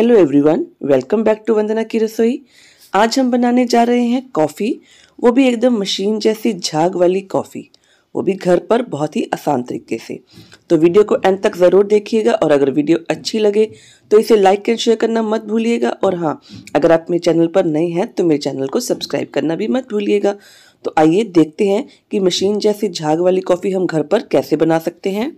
hello everyone welcome back to Vandana की रसोई आज हम बनाने जा रहे हैं कॉफ़ी वो भी एकदम मशीन जैसी झाग वाली कॉफ़ी वो भी घर पर बहुत ही आसान तरीके से तो वीडियो को एंड तक ज़रूर देखिएगा और अगर वीडियो अच्छी लगे तो इसे लाइक एंड शेयर करना मत भूलिएगा और हाँ अगर आप मेरे चैनल पर नए हैं तो मेरे चैनल को सब्सक्राइब करना भी मत भूलिएगा तो आइए देखते हैं कि मशीन जैसी झाग वाली कॉफ़ी हम घर पर कैसे बना सकते हैं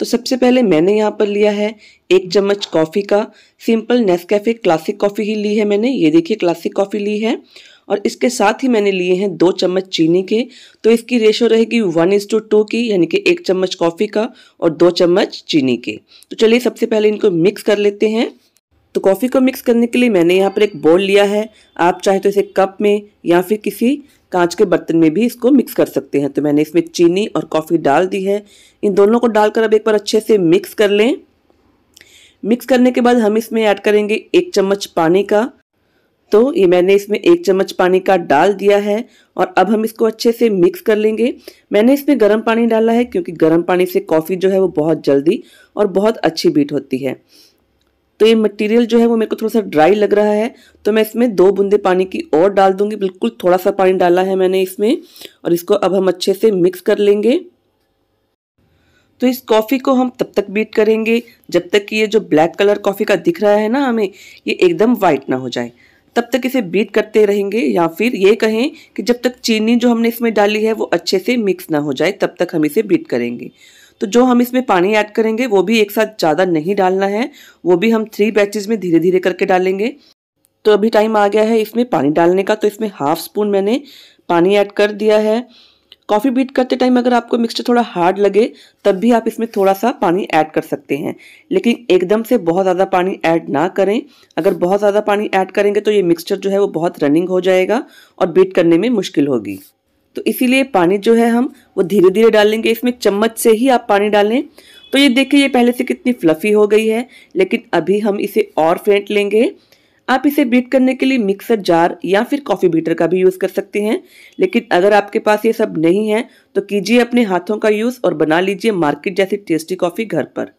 तो सबसे पहले मैंने यहाँ पर लिया है एक चम्मच कॉफ़ी का सिंपल नेस्कैफ़े क्लासिक कॉफ़ी ही ली है मैंने ये देखिए क्लासिक कॉफ़ी ली है और इसके साथ ही मैंने लिए हैं दो चम्मच चीनी के तो इसकी रेशो रहेगी वन इज टू टू की यानी कि एक चम्मच कॉफ़ी का और दो चम्मच चीनी के तो चलिए सबसे पहले इनको मिक्स कर लेते हैं तो कॉफ़ी को मिक्स करने के लिए मैंने यहाँ पर एक बोल लिया है आप चाहे तो इसे कप में या फिर किसी कांच के बर्तन में भी इसको मिक्स कर सकते हैं तो मैंने इसमें चीनी और कॉफ़ी डाल दी है इन दोनों को डालकर अब एक बार अच्छे से मिक्स कर लें मिक्स करने के बाद हम इसमें ऐड करेंगे एक चम्मच पानी का तो ये मैंने इसमें एक चम्मच पानी का डाल दिया है और अब हम इसको अच्छे से मिक्स कर लेंगे मैंने इसमें गर्म पानी डाला है क्योंकि गर्म पानी से कॉफ़ी जो है वो बहुत जल्दी और बहुत अच्छी बीट होती है तो ये मटेरियल जो है वो मेरे को थोड़ा सा ड्राई लग रहा है तो मैं इसमें दो बूंदे पानी की और डाल दूंगी बिल्कुल थोड़ा सा पानी डाला है मैंने इसमें और इसको अब हम अच्छे से मिक्स कर लेंगे तो इस कॉफ़ी को हम तब तक बीट करेंगे जब तक कि ये जो ब्लैक कलर कॉफ़ी का दिख रहा है ना हमें ये एकदम वाइट ना हो जाए तब तक इसे बीट करते रहेंगे या फिर ये कहें कि जब तक चीनी जो हमने इसमें डाली है वो अच्छे से मिक्स ना हो जाए तब तक हम इसे बीट करेंगे तो जो हम इसमें पानी ऐड करेंगे वो भी एक साथ ज़्यादा नहीं डालना है वो भी हम थ्री बैचेज में धीरे धीरे करके डालेंगे तो अभी टाइम आ गया है इसमें पानी डालने का तो इसमें हाफ स्पून मैंने पानी ऐड कर दिया है कॉफ़ी बीट करते टाइम अगर आपको मिक्सचर थोड़ा हार्ड लगे तब भी आप इसमें थोड़ा सा पानी ऐड कर सकते हैं लेकिन एकदम से बहुत ज़्यादा पानी ऐड ना करें अगर बहुत ज़्यादा पानी ऐड करेंगे तो ये मिक्सचर जो है वो बहुत रनिंग हो जाएगा और बीट करने में मुश्किल होगी तो इसीलिए पानी जो है हम वो धीरे धीरे डालेंगे इसमें चम्मच से ही आप पानी डालें तो ये देखिए ये पहले से कितनी फ्लफ़ी हो गई है लेकिन अभी हम इसे और फेंट लेंगे आप इसे बीट करने के लिए मिक्सर जार या फिर कॉफ़ी बीटर का भी यूज़ कर सकते हैं लेकिन अगर आपके पास ये सब नहीं है तो कीजिए अपने हाथों का यूज़ और बना लीजिए मार्केट जैसी टेस्टी कॉफ़ी घर पर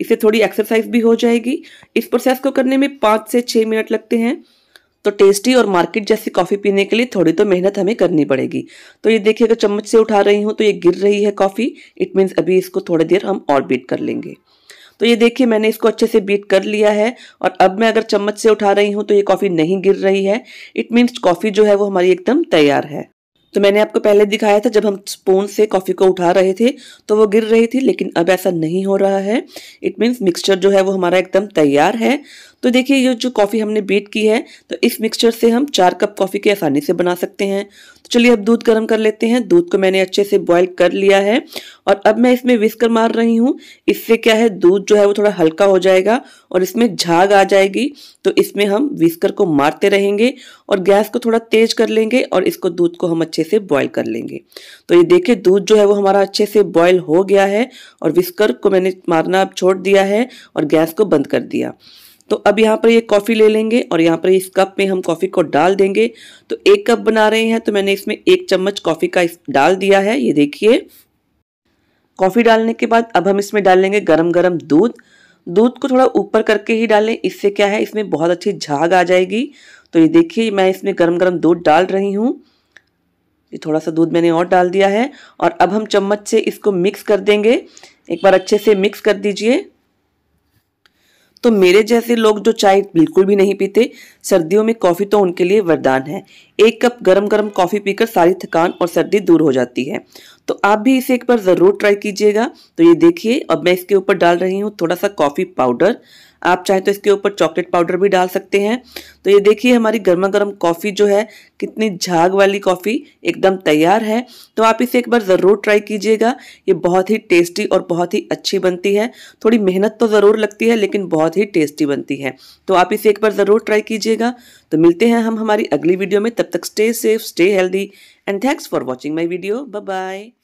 इसे थोड़ी एक्सरसाइज भी हो जाएगी इस प्रोसेस को करने में पाँच से छः मिनट लगते हैं तो टेस्टी और मार्केट जैसी कॉफ़ी पीने के लिए थोड़ी तो मेहनत हमें करनी पड़ेगी तो ये देखिए अगर चम्मच से उठा रही हूँ तो ये गिर रही है कॉफ़ी इट मीन्स अभी इसको थोड़ी देर हम और बीट कर लेंगे तो ये देखिए मैंने इसको अच्छे से बीट कर लिया है और अब मैं अगर चम्मच से उठा रही हूँ तो ये कॉफ़ी नहीं गिर रही है इट मीन्स कॉफ़ी जो है वो हमारी एकदम तैयार है तो मैंने आपको पहले दिखाया था जब हम स्पून से कॉफ़ी को उठा रहे थे तो वो गिर रही थी लेकिन अब ऐसा नहीं हो रहा है इट मीन्स मिक्सचर जो है वो हमारा एकदम तैयार है तो देखिए ये जो कॉफ़ी हमने बीट की है तो इस मिक्सचर से हम चार कप कॉफ़ी के आसानी से बना सकते हैं तो चलिए अब दूध गर्म कर लेते हैं दूध को मैंने अच्छे से बॉयल कर लिया है और अब मैं इसमें विस्कर मार रही हूँ इससे क्या है दूध जो है वो थोड़ा हल्का हो जाएगा और इसमें झाग आ जाएगी तो इसमें हम विस्कर को मारते रहेंगे और गैस को थोड़ा तेज कर लेंगे और इसको दूध को हम अच्छे से बॉयल कर लेंगे तो ये देखिए दूध जो है वो हमारा अच्छे से बॉयल हो गया है और विस्कर को मैंने मारना अब छोड़ दिया है और गैस को बंद कर दिया तो अब यहाँ पर ये कॉफ़ी ले लेंगे और यहाँ पर इस कप में हम कॉफ़ी को डाल देंगे तो एक कप बना रहे हैं तो मैंने इसमें एक चम्मच कॉफ़ी का डाल दिया है ये देखिए कॉफ़ी डालने के बाद अब हम इसमें डाल लेंगे गरम गरम दूध दूध को थोड़ा ऊपर करके ही डालें इससे क्या है इसमें बहुत अच्छी झाग आ जाएगी तो ये देखिए मैं इसमें गरम गरम दूध डाल रही हूँ ये थोड़ा सा दूध मैंने और डाल दिया है और अब हम चम्मच से इसको मिक्स कर देंगे एक बार अच्छे से मिक्स कर दीजिए तो मेरे जैसे लोग जो चाय बिल्कुल भी नहीं पीते सर्दियों में कॉफ़ी तो उनके लिए वरदान है एक कप गरम गरम कॉफ़ी पीकर सारी थकान और सर्दी दूर हो जाती है तो आप भी इसे एक बार ज़रूर ट्राई कीजिएगा तो ये देखिए अब मैं इसके ऊपर डाल रही हूँ थोड़ा सा कॉफ़ी पाउडर आप चाहें तो इसके ऊपर चॉकलेट पाउडर भी डाल सकते हैं तो ये देखिए हमारी गर्मा गर्म कॉफ़ी जो है कितनी झाग वाली कॉफ़ी एकदम तैयार है तो आप इसे एक बार ज़रूर ट्राई कीजिएगा ये बहुत ही टेस्टी और बहुत ही अच्छी बनती है थोड़ी मेहनत तो ज़रूर लगती है लेकिन बहुत ही टेस्टी बनती है तो आप इसे एक बार ज़रूर ट्राई कीजिएगा तो मिलते हैं हम हमारी अगली वीडियो में तब तक stay safe stay healthy and thanks for watching my video bye